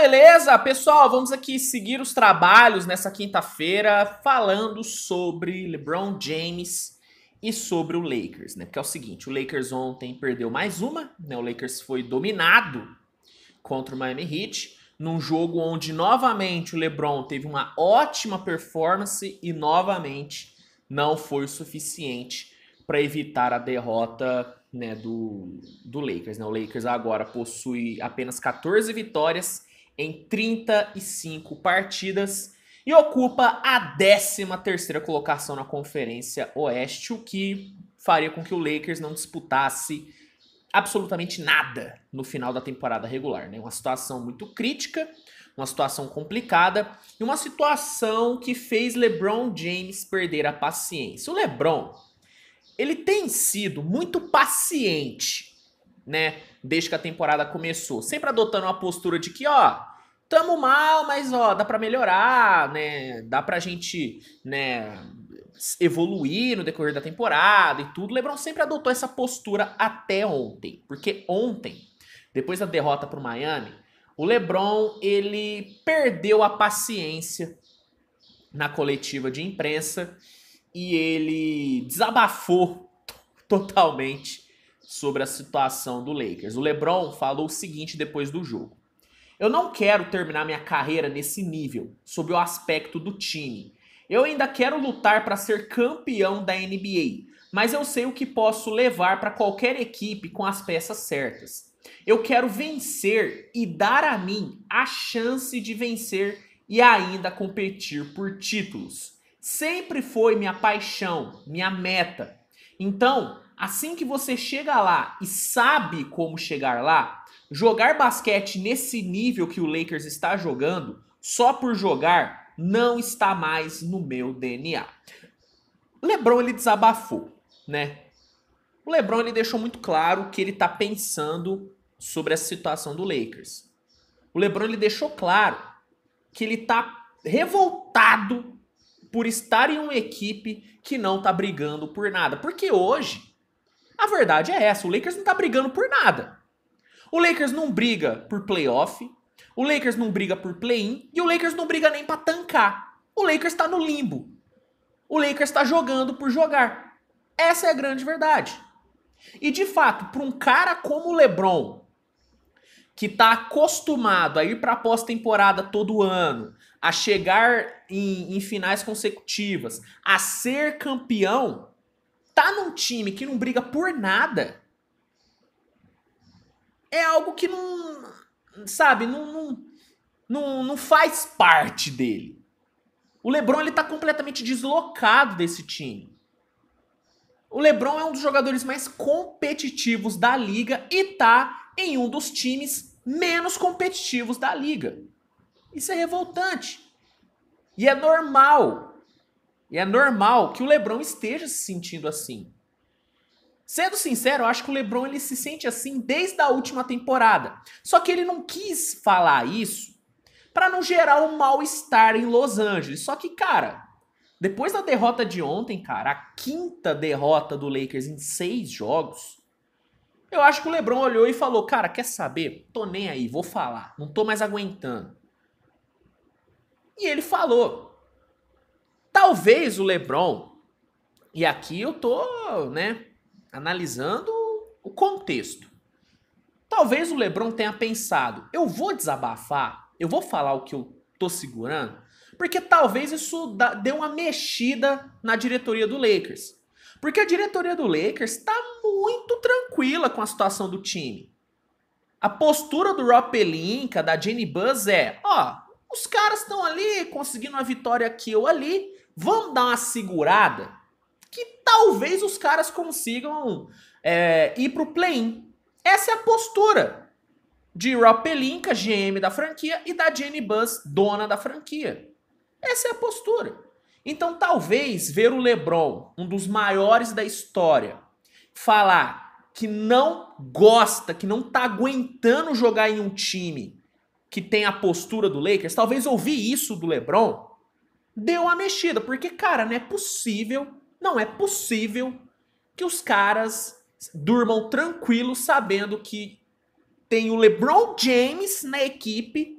beleza? Pessoal, vamos aqui seguir os trabalhos nessa quinta-feira falando sobre LeBron James e sobre o Lakers, né? Porque é o seguinte, o Lakers ontem perdeu mais uma, né? O Lakers foi dominado contra o Miami Heat num jogo onde novamente o LeBron teve uma ótima performance e novamente não foi o suficiente para evitar a derrota né, do, do Lakers. Né? O Lakers agora possui apenas 14 vitórias em 35 partidas e ocupa a 13ª colocação na Conferência Oeste, o que faria com que o Lakers não disputasse absolutamente nada no final da temporada regular, né? Uma situação muito crítica, uma situação complicada e uma situação que fez LeBron James perder a paciência. O LeBron, ele tem sido muito paciente, né? Desde que a temporada começou, sempre adotando uma postura de que, ó, tamo mal, mas ó, dá para melhorar, né? Dá pra gente, né, evoluir no decorrer da temporada e tudo. LeBron sempre adotou essa postura até ontem, porque ontem, depois da derrota pro Miami, o LeBron, ele perdeu a paciência na coletiva de imprensa e ele desabafou totalmente sobre a situação do Lakers. O LeBron falou o seguinte depois do jogo: eu não quero terminar minha carreira nesse nível, sob o aspecto do time. Eu ainda quero lutar para ser campeão da NBA, mas eu sei o que posso levar para qualquer equipe com as peças certas. Eu quero vencer e dar a mim a chance de vencer e ainda competir por títulos. Sempre foi minha paixão, minha meta. Então, assim que você chega lá e sabe como chegar lá, jogar basquete nesse nível que o Lakers está jogando, só por jogar, não está mais no meu DNA. LeBron ele desabafou, né? O LeBron ele deixou muito claro que ele está pensando sobre a situação do Lakers. O LeBron ele deixou claro que ele está revoltado por estar em uma equipe que não está brigando por nada, porque hoje a verdade é essa, o Lakers não está brigando por nada. O Lakers não briga por playoff, o Lakers não briga por play-in e o Lakers não briga nem para tancar. O Lakers tá no limbo. O Lakers tá jogando por jogar. Essa é a grande verdade. E de fato, para um cara como o LeBron, que tá acostumado a ir para pós-temporada todo ano, a chegar em, em finais consecutivas, a ser campeão, tá num time que não briga por nada é algo que não, sabe, não, não, não, não faz parte dele. O LeBron ele tá completamente deslocado desse time. O LeBron é um dos jogadores mais competitivos da liga e tá em um dos times menos competitivos da liga. Isso é revoltante. E é normal. E é normal que o LeBron esteja se sentindo assim. Sendo sincero, eu acho que o LeBron ele se sente assim desde a última temporada. Só que ele não quis falar isso para não gerar um mal-estar em Los Angeles. Só que, cara, depois da derrota de ontem, cara, a quinta derrota do Lakers em seis jogos, eu acho que o LeBron olhou e falou: Cara, quer saber? Tô nem aí, vou falar, não tô mais aguentando. E ele falou. Talvez o LeBron, e aqui eu tô, né, analisando o contexto. Talvez o LeBron tenha pensado: eu vou desabafar, eu vou falar o que eu tô segurando, porque talvez isso dê uma mexida na diretoria do Lakers. Porque a diretoria do Lakers está muito tranquila com a situação do time. A postura do Rob Pelinka, da Jenny Buzz é: ó, os caras estão ali conseguindo uma vitória aqui ou ali, vamos dar uma segurada que talvez os caras consigam é, ir para o play-in. Essa é a postura de Rob Pelinka, GM da franquia, e da Jenny Buzz, dona da franquia. Essa é a postura. Então, talvez ver o LeBron, um dos maiores da história, falar que não gosta, que não tá aguentando jogar em um time que tem a postura do Lakers, talvez ouvir isso do LeBron deu uma mexida, porque cara, não é possível não é possível que os caras durmam tranquilos sabendo que tem o LeBron James na equipe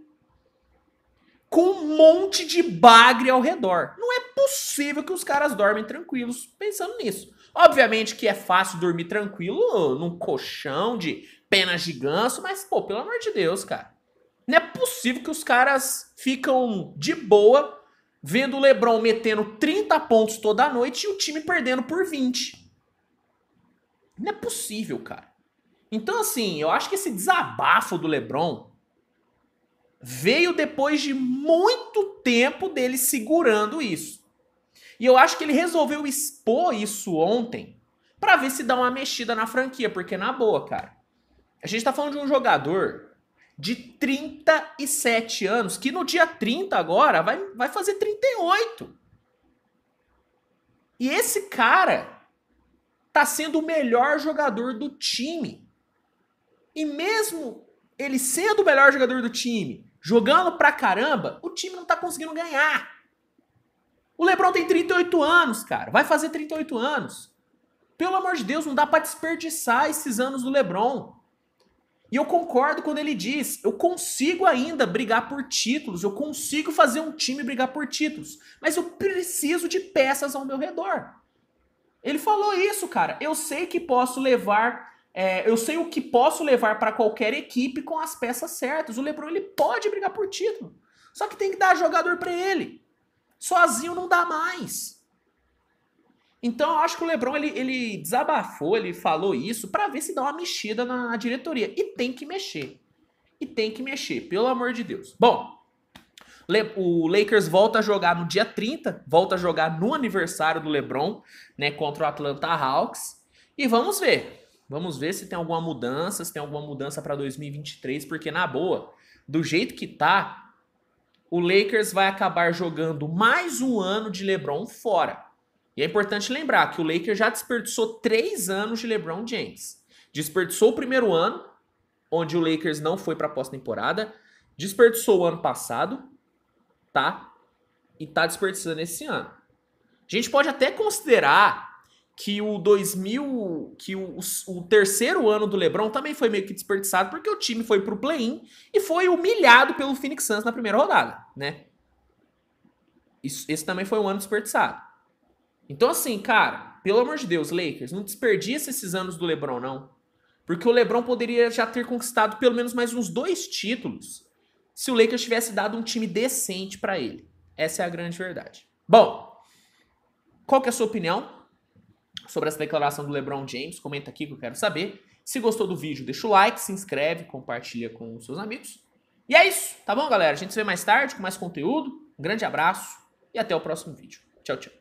com um monte de bagre ao redor. Não é possível que os caras dormem tranquilos pensando nisso. Obviamente que é fácil dormir tranquilo num colchão de penas de ganso, mas, pô, pelo amor de Deus, cara. Não é possível que os caras ficam de boa vendo o LeBron metendo 30 pontos toda noite e o time perdendo por 20. Não é possível, cara. Então, assim, eu acho que esse desabafo do LeBron veio depois de muito tempo dele segurando isso. E eu acho que ele resolveu expor isso ontem para ver se dá uma mexida na franquia, porque na boa, cara. A gente tá falando de um jogador de 37 anos, que no dia 30 agora vai, vai fazer 38. E esse cara tá sendo o melhor jogador do time. E mesmo ele sendo o melhor jogador do time, jogando pra caramba, o time não tá conseguindo ganhar. O LeBron tem 38 anos, cara. Vai fazer 38 anos. Pelo amor de Deus, não dá para desperdiçar esses anos do LeBron. E eu concordo quando ele diz: eu consigo ainda brigar por títulos, eu consigo fazer um time brigar por títulos, mas eu preciso de peças ao meu redor. Ele falou isso, cara. Eu sei que posso levar, é, eu sei o que posso levar para qualquer equipe com as peças certas. O LeBron ele pode brigar por título, só que tem que dar jogador para ele. Sozinho não dá mais. Então eu acho que o Lebron ele, ele desabafou, ele falou isso para ver se dá uma mexida na, na diretoria. E tem que mexer. E tem que mexer, pelo amor de Deus. Bom, o Lakers volta a jogar no dia 30, volta a jogar no aniversário do LeBron, né, contra o Atlanta Hawks. E vamos ver. Vamos ver se tem alguma mudança, se tem alguma mudança para 2023, porque na boa, do jeito que tá, o Lakers vai acabar jogando mais um ano de LeBron fora. E é importante lembrar que o Lakers já desperdiçou três anos de LeBron James. Desperdiçou o primeiro ano, onde o Lakers não foi para a pós-temporada. Desperdiçou o ano passado, tá? E tá desperdiçando esse ano. A gente pode até considerar que o 2000, que o, o, terceiro ano do LeBron também foi meio que desperdiçado porque o time foi pro play-in e foi humilhado pelo Phoenix Suns na primeira rodada, né? Isso, esse também foi um ano desperdiçado. Então, assim, cara, pelo amor de Deus, Lakers, não desperdice esses anos do LeBron, não. Porque o LeBron poderia já ter conquistado pelo menos mais uns dois títulos se o Lakers tivesse dado um time decente para ele. Essa é a grande verdade. Bom, qual que é a sua opinião sobre essa declaração do LeBron James? Comenta aqui que eu quero saber. Se gostou do vídeo, deixa o like, se inscreve, compartilha com os seus amigos. E é isso, tá bom, galera? A gente se vê mais tarde com mais conteúdo. Um grande abraço e até o próximo vídeo. Tchau, tchau.